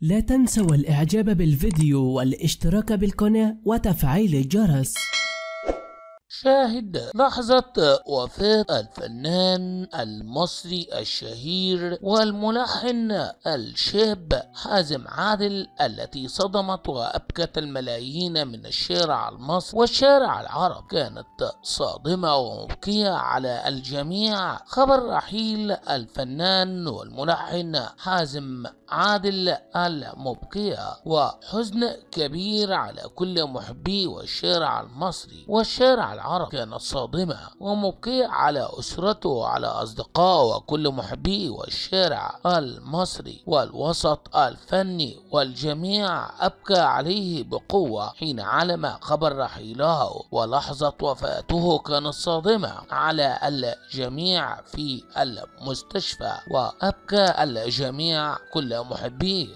لا تنسوا الاعجاب بالفيديو والاشتراك بالقناة وتفعيل الجرس شاهد لحظة وفاة الفنان المصري الشهير والملحن الشاب حازم عادل التي صدمت وأبكت الملايين من الشارع المصري والشارع العرب كانت صادمة ومبكية على الجميع خبر رحيل الفنان والملحن حازم عادل المبكية وحزن كبير على كل محبي والشارع المصري والشارع العرب العرب كانت صادمة ومبكية على أسرته وعلى أصدقائه وكل محبيه والشارع المصري والوسط الفني والجميع أبكى عليه بقوة حين علم خبر رحيله ولحظة وفاته كانت صادمة على الجميع في المستشفى وأبكى الجميع كل محبيه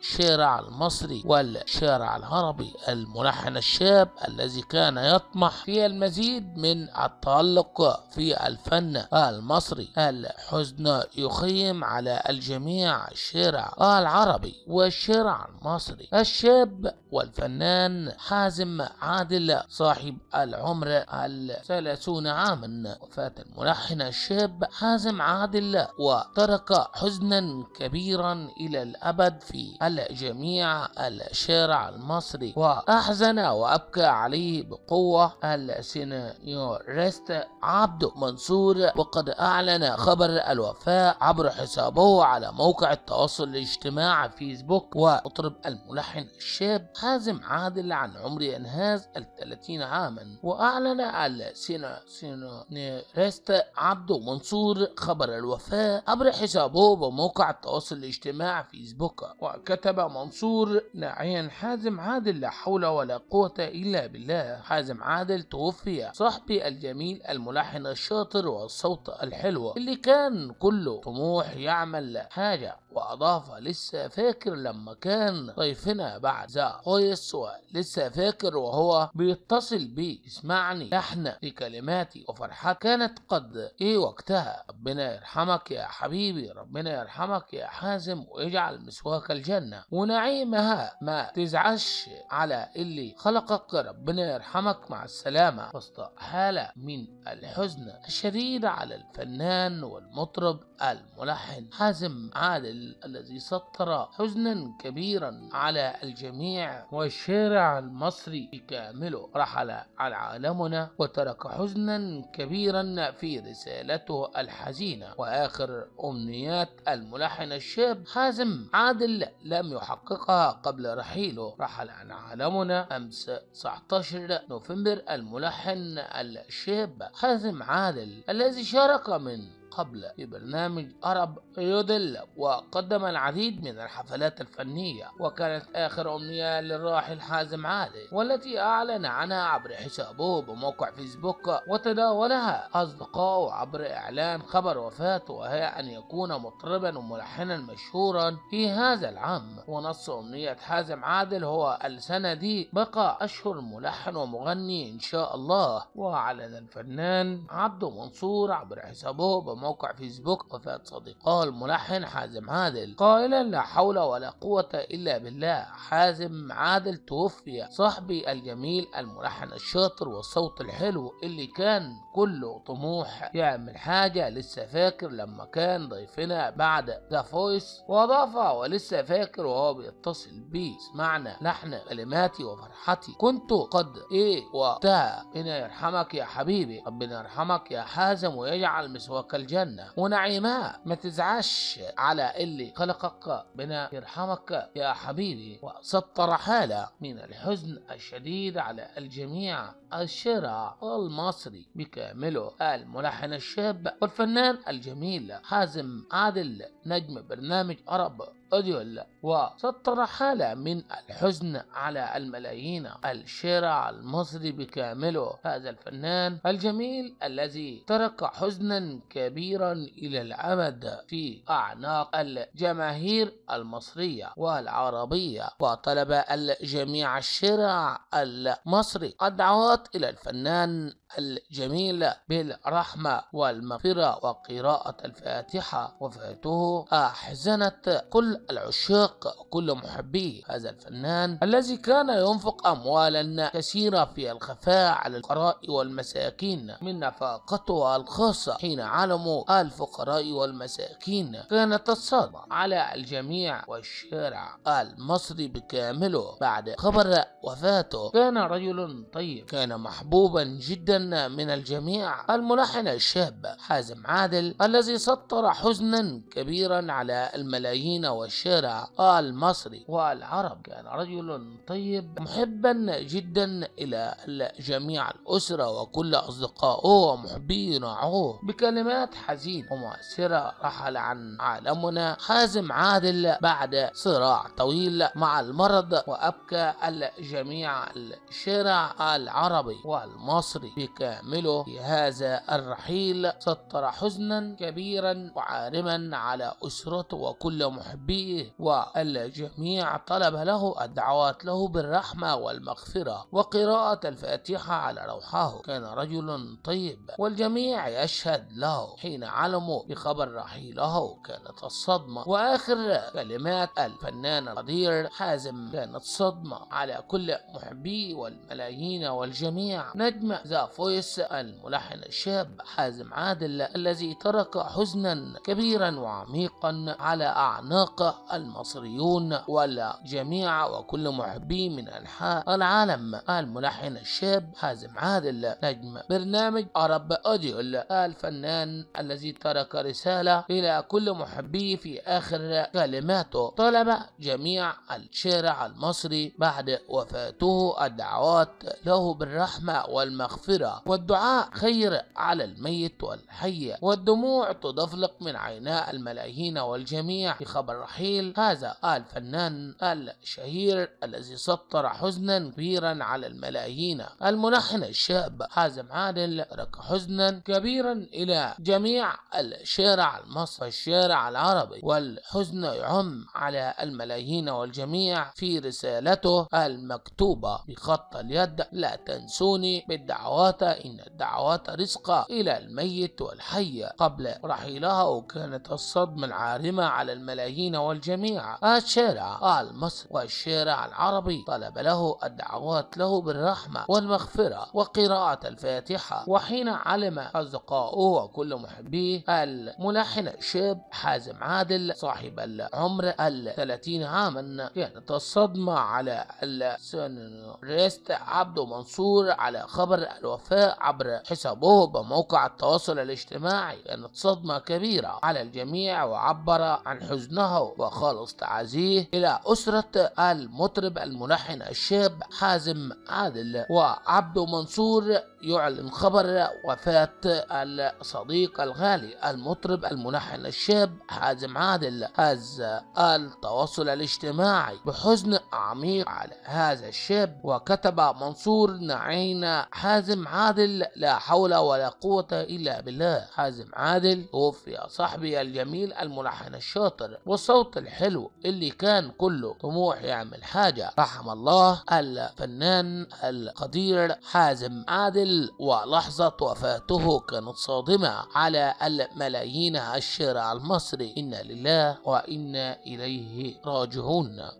الشارع المصري والشارع العربي الملحن الشاب الذي كان يطمح في المزيد من التألق في الفن المصري الحزن يخيم على الجميع الشارع العربي والشارع المصري الشاب والفنان حازم عادل صاحب العمر الثلاثون عاما وفاة الملحن الشاب حازم عادل وترك حزنا كبيرا إلى الأبد في على جميع الشارع المصري وأحزن وأبكى عليه بقوة السيناريست عبد منصور وقد أعلن خبر الوفاة عبر حسابه على موقع التواصل الاجتماعي فيسبوك واطرب الملحن الشاب حازم عادل عن عمر ينهاز الثلاثين عاما وأعلن السيناريست عبد منصور خبر الوفاة عبر حسابه بموقع التواصل الاجتماعي فيسبوك وأكد تبع منصور ناعيا حازم عادل لا حول ولا قوة إلا بالله حازم عادل توفي صاحبي الجميل الملحن الشاطر والصوت الحلو اللي كان كله طموح يعمل حاجة وأضاف لسه فاكر لما كان ضيفنا بعد ذا قيس ولسه فاكر وهو بيتصل بي اسمعني لحن لكلماتي وفرحة كانت قد ايه وقتها ربنا يرحمك يا حبيبي ربنا يرحمك يا حازم ويجعل مسواك الجنة الجنة ونعيمها ما تزعش على اللي خلقك ربنا يرحمك مع السلامة وسط حالة من الحزن الشديد على الفنان والمطرب الملحن حازم عادل الذي سطر حزنا كبيرا على الجميع والشارع المصري بكامله رحل عن عالمنا وترك حزنا كبيرا في رسالته الحزينة وآخر أمنيات الملحن الشاب حازم عادل لا لم يحققها قبل رحيله رحل عن عالمنا أمس 19 نوفمبر الملحن الشاب حازم عادل الذي شارك من قبل في برنامج أرب يودل وقدم العديد من الحفلات الفنية وكانت آخر أمنية للراحل حازم عادل والتي أعلن عنها عبر حسابه بموقع فيسبوك وتداولها أصدقائه عبر إعلان خبر وفاته وهي أن يكون مطربا وملحنا مشهورا في هذا العام ونص أمنية حازم عادل هو السنة دي بقى أشهر ملحن ومغني إن شاء الله وأعلن الفنان عبده منصور عبر حسابه بموقع موقع فيسبوك وفاة صديقه الملحن حازم عادل قائلا لا حول ولا قوة إلا بالله حازم عادل توفي صاحبي الجميل الملحن الشاطر والصوت الحلو اللي كان كله طموح يعمل حاجة لسه فاكر لما كان ضيفنا بعد ذا فويس وأضاف ولسه فاكر وهو بيتصل بي سمعنا لحن كلماتي وفرحتي كنت قد إيه وقتها ربنا يرحمك يا حبيبي ربنا يرحمك يا حازم ويجعل مسواك الجنة الجنة ونعيماء ما تزعش على اللي خلقك بنا يرحمك يا حبيبي وسطر حالة من الحزن الشديد على الجميع الشارع المصري بكامله الملحن الشاب والفنان الجميل حازم عادل نجم برنامج عرب أوديولا وسطر حالة من الحزن على الملايين الشارع المصري بكامله هذا الفنان الجميل الذي ترك حزنا كبيرا إلى الأبد في أعناق الجماهير المصرية والعربية وطلب الجميع الشارع المصري الدعوات إلى الفنان الجميلة بالرحمة والمغفرة وقراءة الفاتحة وفاته أحزنت كل العشاق وكل محبي هذا الفنان الذي كان ينفق أموالا كثيرة في الخفاء على الفقراء والمساكين من نفاقته الخاصة حين علموا الفقراء والمساكين كانت الصدمة على الجميع والشارع المصري بكامله بعد خبر وفاته كان رجل طيب كان محبوبا جدا من الجميع الملحن الشاب حازم عادل الذي سطر حزنا كبيرا على الملايين والشارع المصري والعرب كان رجل طيب محبا جدا إلى جميع الأسرة وكل أصدقائه ومحبي نوعه بكلمات حزينة ومؤثرة رحل عن عالمنا حازم عادل بعد صراع طويل مع المرض وأبكى الجميع الشارع العربي والمصري بكامله في هذا الرحيل سطر حزنا كبيرا وعارما على أسرته وكل محبيه والجميع طلب له الدعوات له بالرحمة والمغفرة وقراءة الفاتحة على روحه كان رجل طيب والجميع يشهد له حين علموا بخبر رحيله كانت الصدمة وآخر كلمات الفنان القدير حازم كانت صدمة على كل محبيه والملايين والجميع نجم ذا فويس الملحن الشاب حازم عادل الذي ترك حزنا كبيرا وعميقا على أعناق المصريون والجميع وكل محبي من أنحاء العالم الملحن الشاب حازم عادل نجم برنامج عرب أوديو الفنان الذي ترك رسالة إلى كل محبيه في آخر كلماته طلب جميع الشارع المصري بعد وفاته الدعوات له بالرحمة والمغفرة والدعاء خير على الميت والحي والدموع تدفلق من عيناء الملايين والجميع في خبر رحيل هذا الفنان الشهير الذي سطر حزنا كبيرا على الملايين الملحن الشاب حازم عادل ترك حزنا كبيرا إلى جميع الشارع المصري الشارع العربي والحزن يعم على الملايين والجميع في رسالته المكتوبة بخط اليد لا تنسوني بالدعوات الدعوات إن الدعوات رزقة إلى الميت والحية قبل رحيلها وكانت الصدمة العارمة على الملايين والجميع الشارع المصري والشارع العربي طلب له الدعوات له بالرحمة والمغفرة وقراءة الفاتحة وحين علم أصدقاؤه وكل محبيه الملحن الشاب حازم عادل صاحب العمر الثلاثين عاما كانت الصدمة على السنوريست عبد منصور على خبر الوفاة عبر حسابه بموقع التواصل الاجتماعي كانت صدمة كبيرة على الجميع وعبر عن حزنه وخالص تعازيه إلى أسرة المطرب الملحن الشاب حازم عادل وعبد منصور يعلن خبر وفاة الصديق الغالي المطرب الملحن الشاب حازم عادل هذا التواصل الاجتماعي بحزن عميق على هذا الشاب وكتب منصور نعين حازم عادل لا حول ولا قوة إلا بالله حازم عادل توفي صاحبي الجميل الملحن الشاطر والصوت الحلو اللي كان كله طموح يعمل حاجة رحم الله الفنان القدير حازم عادل الكل ولحظة وفاته كانت صادمة على الملايين الشارع المصري إنا لله وإنا إليه راجعون